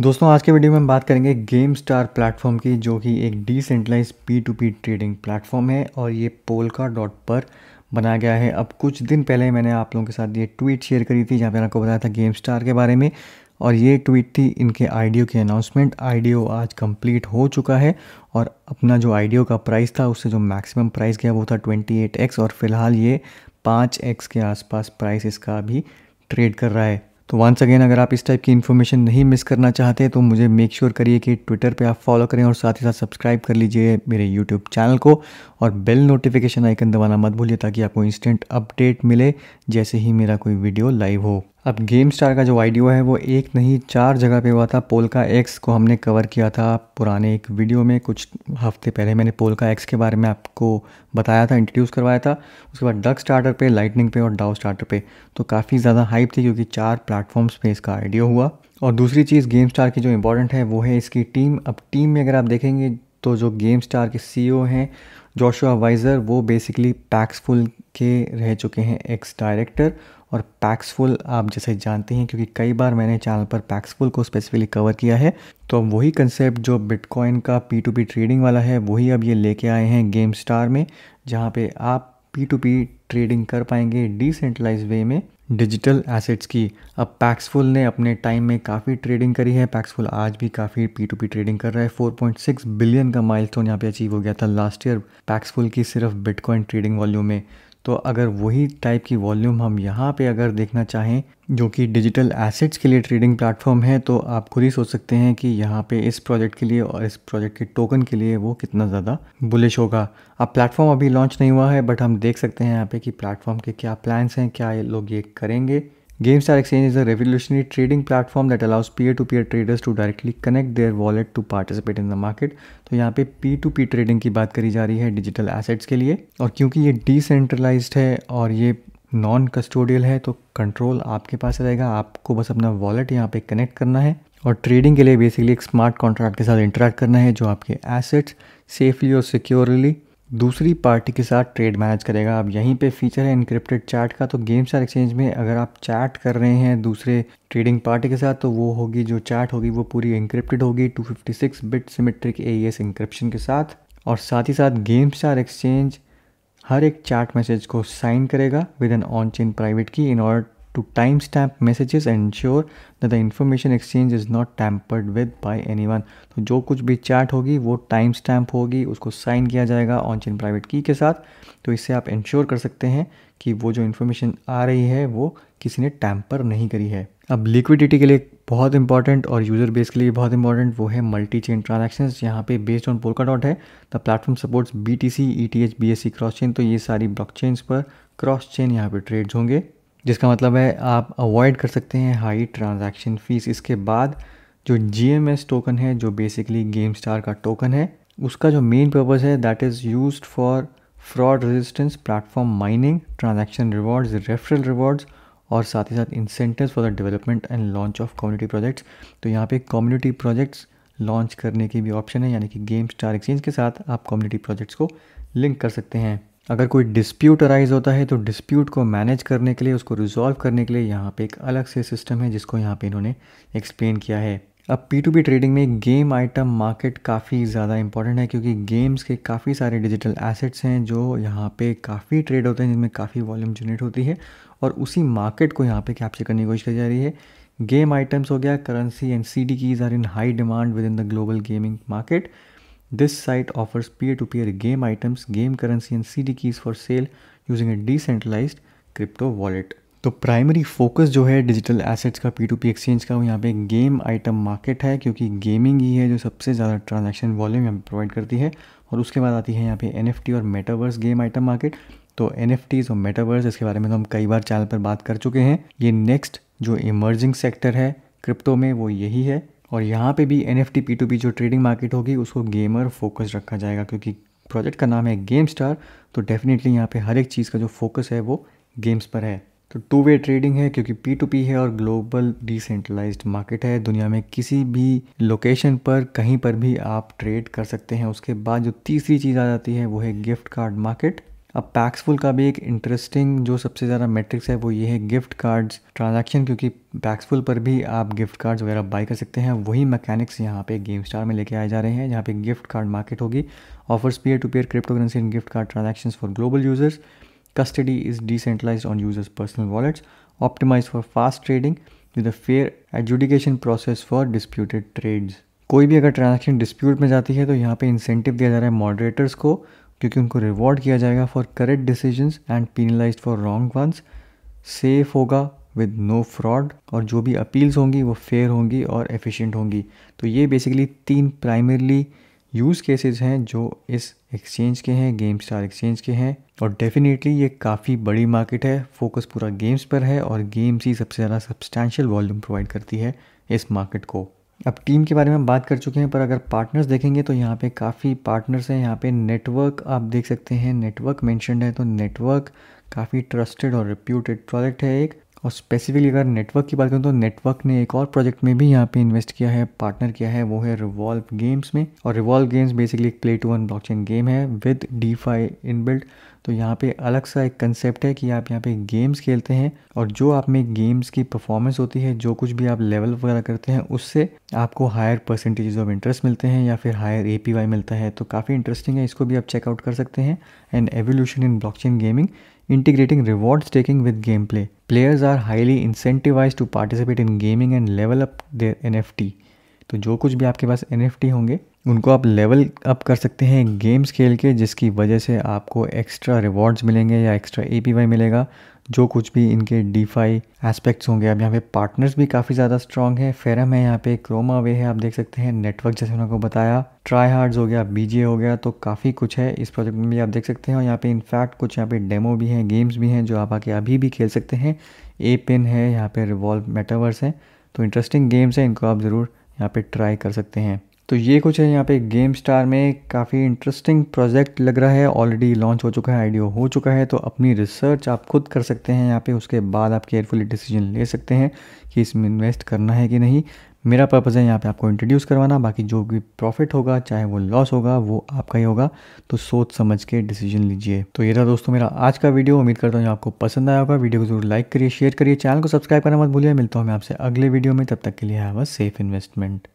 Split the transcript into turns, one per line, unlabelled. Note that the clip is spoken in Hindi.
दोस्तों आज के वीडियो में हम बात करेंगे गेम स्टार प्लेटफॉर्म की जो कि एक decentralize P to P trading platform है और ये पोलका डॉट पर बनाया गया है अब कुछ दिन पहले मैंने आप लोगों के साथ ये ट्वीट शेयर करी थी जहाँ पे आपको बताया था गेम स्टार के बारे में और ये ट्वीट थी इनके आईडीओ की अनाउंसमेंट आईडीओ आज कंप्लीट हो चुका है और अपना जो आईडीओ का प्राइस था उससे जो मैक्सिमम प्राइस गया वो था एक्स और फिलहाल ये एक्स के आसपास प्राइस इसका अभी ट्रेड कर रहा है तो वंस अगेन अगर आप इस टाइप की इन्फॉर्मेशन नहीं मिस करना चाहते तो मुझे मेक श्योर करिए कि ट्विटर पे आप फॉलो करें और साथ ही साथ सब्सक्राइब कर लीजिए मेरे यूट्यूब चैनल को और बेल नोटिफिकेशन आइकन दबाना मत भूलिए ताकि आपको इंस्टेंट अपडेट मिले जैसे ही मेरा कोई वीडियो लाइव हो अब गेम स्टार का जो आइडियो है वो एक नहीं चार जगह पे हुआ था पोल का एक्स को हमने कवर किया था पुराने एक वीडियो में कुछ हफ्ते पहले मैंने पोल का एक्स के बारे में आपको बताया था इंट्रोड्यूस करवाया था उसके बाद डक स्टार्टर पे लाइटनिंग पे और डाउ स्टार्टर पे तो काफ़ी ज़्यादा हाइप थी क्योंकि चार प्लेटफॉर्म्स पे इसका आइडियो हुआ और दूसरी चीज़ गेम स्टार की जो इम्पोर्टेंट है वो है इसकी टीम अब टीम में अगर आप देखेंगे तो जो गेम स्टार के सी e हैं जोशुआ वाइज़र वो बेसिकली पैक्सफुल के रह चुके हैं एक्स डायरेक्टर और पैक्सफुल आप जैसे जानते हैं क्योंकि कई बार मैंने चैनल पर पैक्सफुल को स्पेसिफिकली कवर किया है तो अब वही कंसेप्ट जो बिटकॉइन का पी टू पी ट्रेडिंग वाला है वही अब ये लेके आए हैं गेम स्टार में जहाँ पे आप पी टू पी ट्रेडिंग कर पाएंगे डिसेंट्रलाइज वे में डिजिटल एसेट्स की अब पैक्सफुल ने अपने टाइम में काफ़ी ट्रेडिंग करी है पैक्सफुल आज भी काफ़ी पी टू पी ट्रेडिंग कर रहा है 4.6 बिलियन का माइलस्टोन यहाँ पे अचीव हो गया था लास्ट ईयर पैक्सफुल की सिर्फ बिटकॉइन ट्रेडिंग वॉल्यूम में तो अगर वही टाइप की वॉल्यूम हम यहाँ पे अगर देखना चाहें जो कि डिजिटल एसेट्स के लिए ट्रेडिंग प्लेटफॉर्म है तो आप खुद ही सोच सकते हैं कि यहाँ पे इस प्रोजेक्ट के लिए और इस प्रोजेक्ट के टोकन के लिए वो कितना ज़्यादा बुलिश होगा अब प्लेटफॉर्म अभी लॉन्च नहीं हुआ है बट हम देख सकते हैं यहाँ पे कि प्लेटफॉर्म के क्या प्लान्स हैं क्या ये लोग ये करेंगे GameStar Exchange is a revolutionary trading platform that allows peer-to-peer -peer traders to directly connect their wallet to participate in the market. तो यहाँ पे P2P trading की बात करी जा रही है डिजिटल एसेट्स के लिए और क्योंकि ये डिसेंट्रलाइज्ड है और ये नॉन कस्टोडियल है तो कंट्रोल आपके पास रहेगा आपको बस अपना वॉलेट यहाँ पे कनेक्ट करना है और ट्रेडिंग के लिए बेसिकली एक स्मार्ट कॉन्ट्रैक्ट के साथ इंटरेक्ट करना है जो आपके एसेट्स सेफली और सिक्योरली दूसरी पार्टी के साथ ट्रेड मैनेज करेगा अब यहीं पे फीचर है इनक्रिप्टेड चैट का तो गेम स्टार एक्सचेंज में अगर आप चैट कर रहे हैं दूसरे ट्रेडिंग पार्टी के साथ तो वो होगी जो चैट होगी वो पूरी इंक्रिप्टेड होगी 256 बिट सिमेट्रिक एस इंक्रिप्शन के साथ और साथ ही साथ गेम स्टार एक्सचेंज हर एक चैट मैसेज को साइन करेगा with an on chain private key in order to timestamp messages and ensure that the information exchange is not tampered with by anyone तो जो कुछ भी चैट होगी वो टाइम स्टैम्प होगी उसको साइन किया जाएगा ऑन चेन प्राइवेट की के साथ तो इससे आप इंश्योर कर सकते हैं कि वो जो इन्फॉर्मेशन आ रही है वो किसी ने टैम्पर नहीं करी है अब लिक्विडिटी के लिए बहुत इंपॉर्टेंट और यूज़र बेस के लिए बहुत इंपॉर्टेंट वो है मल्टी चेन ट्रांजेक्शन यहाँ पे बेस्ड ऑन पोलका डॉट है the platform supports B T C E T H B S C cross chain तो ये सारी ब्लॉक चेन्स पर क्रॉस चेन यहाँ पे ट्रेड्स होंगे जिसका मतलब है आप अवॉइड कर सकते हैं हाई ट्रांजैक्शन फ़ीस इसके बाद जो जी एम एस टोकन है जो बेसिकली गेम स्टार का टोकन है उसका जो मेन पर्पज़ है that is use for fraud resistance platform mining transaction rewards referral rewards और साथ ही साथ incentive for the development and launch of community projects तो यहाँ पे कम्युनिटी प्रोजेक्ट्स लॉन्च करने की भी ऑप्शन है यानी कि गेम स्टार एक्सचेंज के साथ आप कम्युनिटी प्रोजेक्ट्स को लिंक कर सकते हैं अगर कोई डिस्प्यूट अराइज होता है तो डिस्प्यूट को मैनेज करने के लिए उसको रिजॉल्व करने के लिए यहाँ पे एक अलग से सिस्टम है जिसको यहाँ पे इन्होंने एक्सप्लेन किया है अब पी टू पी ट्रेडिंग में गेम आइटम मार्केट काफ़ी ज़्यादा इंपॉर्टेंट है क्योंकि गेम्स के काफ़ी सारे डिजिटल एसेट्स हैं जो यहाँ पे काफ़ी ट्रेड होते हैं जिनमें काफ़ी वॉल्यूम जनरेट होती है और उसी मार्केट को यहाँ पे कैप्चर करने की कोशिश की जा रही है गेम आइटम्स हो गया currency and C D keys are in high demand within the global gaming market This site offers peer-to-peer -peer game items, game currency and CD keys for sale using a decentralized crypto wallet तो प्राइमरी फोकस जो है डिजिटल एसेट्स का पी टू पी एक्सचेंज का वो यहाँ पे गेम आइटम मार्केट है क्योंकि गेमिंग ही है जो सबसे ज़्यादा ट्रांजैक्शन वॉल्यूम यहाँ पे प्रोवाइड करती है और उसके बाद आती है यहाँ पे एन और मेटावर्स गेम आइटम मार्केट तो एन और मेटावर्स इसके बारे में तो हम कई बार चैनल पर बात कर चुके हैं ये नेक्स्ट जो इमर्जिंग सेक्टर है क्रिप्टो में वो यही है और यहाँ पे भी N F T P to P जो ट्रेडिंग मार्केट होगी उसको गेमर फोकस रखा जाएगा क्योंकि प्रोजेक्ट का नाम है गेम स्टार तो डेफिनेटली यहाँ पे हर एक चीज़ का जो फोकस है वो गेम्स पर है तो टू वे ट्रेडिंग है क्योंकि पी टू पी है और ग्लोबल डिसेंट्रलाइज्ड मार्केट है दुनिया में किसी भी लोकेशन पर कहीं पर भी आप ट्रेड कर सकते हैं उसके बाद जो तीसरी चीज़ आ जाती है वो है गिफ्ट कार्ड मार्केट अब पैक्सफुल का भी एक इंटरेस्टिंग जो सबसे ज़्यादा मैट्रिक्स है वो ये है गिफ्ट कार्ड्स ट्रांजैक्शन क्योंकि पैक्सफुल पर भी आप गिफ्ट कार्ड्स वगैरह बाई कर सकते हैं वही मैकेनिक्स यहाँ पे गेम स्टार में लेके आए जा रहे हैं जहाँ पे गिफ्ट कार्ड मार्केट होगी offers peer to peer cryptocurrency gift card transaction for global users custody is decentralize on users personal wallets optimize for fast trading with a fair adjudication process for disputed trades कोई भी अगर ट्रांजेक्शन डिस्प्यूट में जाती है तो यहाँ पे इंसेंटिव दिया जा रहा है मॉडरेटर्स को क्योंकि उनको रिवॉर्ड किया जाएगा for correct decisions and penalize for wrong ones safe होगा विद नो फ्रॉड और जो भी अपील्स होंगी वो फेयर होंगी और एफिशिएंट होंगी तो ये बेसिकली तीन प्राइमरली यूज़ केसेस हैं जो इस एक्सचेंज के हैं गेम स्टार एक्सचेंज के हैं और डेफिनेटली ये काफ़ी बड़ी मार्केट है फोकस पूरा गेम्स पर है और गेम्स ही सबसे ज़्यादा सब्सटैंशियल वॉल्यूम प्रोवाइड करती है इस मार्केट को अब टीम के बारे में हम बात कर चुके हैं पर अगर पार्टनर्स देखेंगे तो यहाँ पे काफ़ी पार्टनर्स हैं यहाँ पे नेटवर्क आप देख सकते हैं नेटवर्क मैंशनड है तो नेटवर्क काफ़ी ट्रस्टेड और रिप्यूटेड प्रोजेक्ट है एक और स्पेसिफिकली अगर नेटवर्क की बात करूँ तो नेटवर्क ने एक और प्रोजेक्ट में भी यहाँ पे इन्वेस्ट किया है पार्टनर किया है वो है रिवॉल्व गेम्स में और रिवॉल्व गेम्स बेसिकली एक play to win blockchain game है विद डी फाई इनबिल्ट तो यहाँ पे अलग सा एक कंसेप्ट है कि आप यहाँ पे गेम्स खेलते हैं और जो आप में गेम्स की परफॉर्मेंस होती है जो कुछ भी आप लेवल वगैरह करते हैं उससे आपको हायर परसेंटेज ऑफ इंटरेस्ट मिलते हैं या फिर हायर ए मिलता है तो काफ़ी इंटरेस्टिंग है इसको भी आप चेकआउट कर सकते हैं and evolution in blockchain gaming integrating rewards taking with game play players are highly incentivize to participate in gaming and level up their N F T तो जो कुछ भी आपके पास एन एफ टी होंगे उनको आप लेवल अप कर सकते हैं गेम्स खेल के जिसकी वजह से आपको एक्स्ट्रा रिवॉर्ड्स मिलेंगे या एक्स्ट्रा ए पी वाई मिलेगा जो कुछ भी इनके डीफाई एस्पेक्ट्स होंगे अब यहाँ पे पार्टनर्स भी काफ़ी ज़्यादा स्ट्रॉन्ग है फेरम है यहाँ पे क्रोमा वे है आप देख सकते हैं नेटवर्क जैसे उन्होंने को बताया ट्राई हार्ड्स हो गया बीजे हो गया तो काफ़ी कुछ है इस प्रोजेक्ट में भी आप देख सकते हैं और यहाँ पे इनफैक्ट कुछ यहाँ पे डेमो भी हैं गेम्स भी हैं जो आप आके अभी भी खेल सकते हैं ए पिन है यहाँ पे रिवॉल्व मेटावर्स है तो इंटरेस्टिंग गेम्स हैं इनको आप ज़रूर यहाँ पे ट्राई कर सकते हैं तो ये कुछ है यहाँ पे गेम स्टार में काफ़ी इंटरेस्टिंग प्रोजेक्ट लग रहा है ऑलरेडी लॉन्च हो चुका है आइडियो हो चुका है तो अपनी रिसर्च आप खुद कर सकते हैं यहाँ पे उसके बाद आप केयरफुली डिसीजन ले सकते हैं कि इसमें इन्वेस्ट करना है कि नहीं मेरा पर्पज़ है यहाँ पे आपको इंट्रोड्यूस करवाना बाकी जो भी प्रॉफिट होगा चाहे वो लॉस होगा वो आपका ही होगा तो सोच समझ के डिसीजन लीजिए तो ये रहा दोस्तों मेरा आज का वीडियो उम्मीद करता हूँ आपको पसंद आया होगा वीडियो को जरूर लाइक करिए शेयर करिए चैनल को सब्सक्राइब करना मत भूलिए मिलता हूँ मैं आपसे अगले वीडियो में तब तक के लिए हैव अ सेफ इन्वेस्टमेंट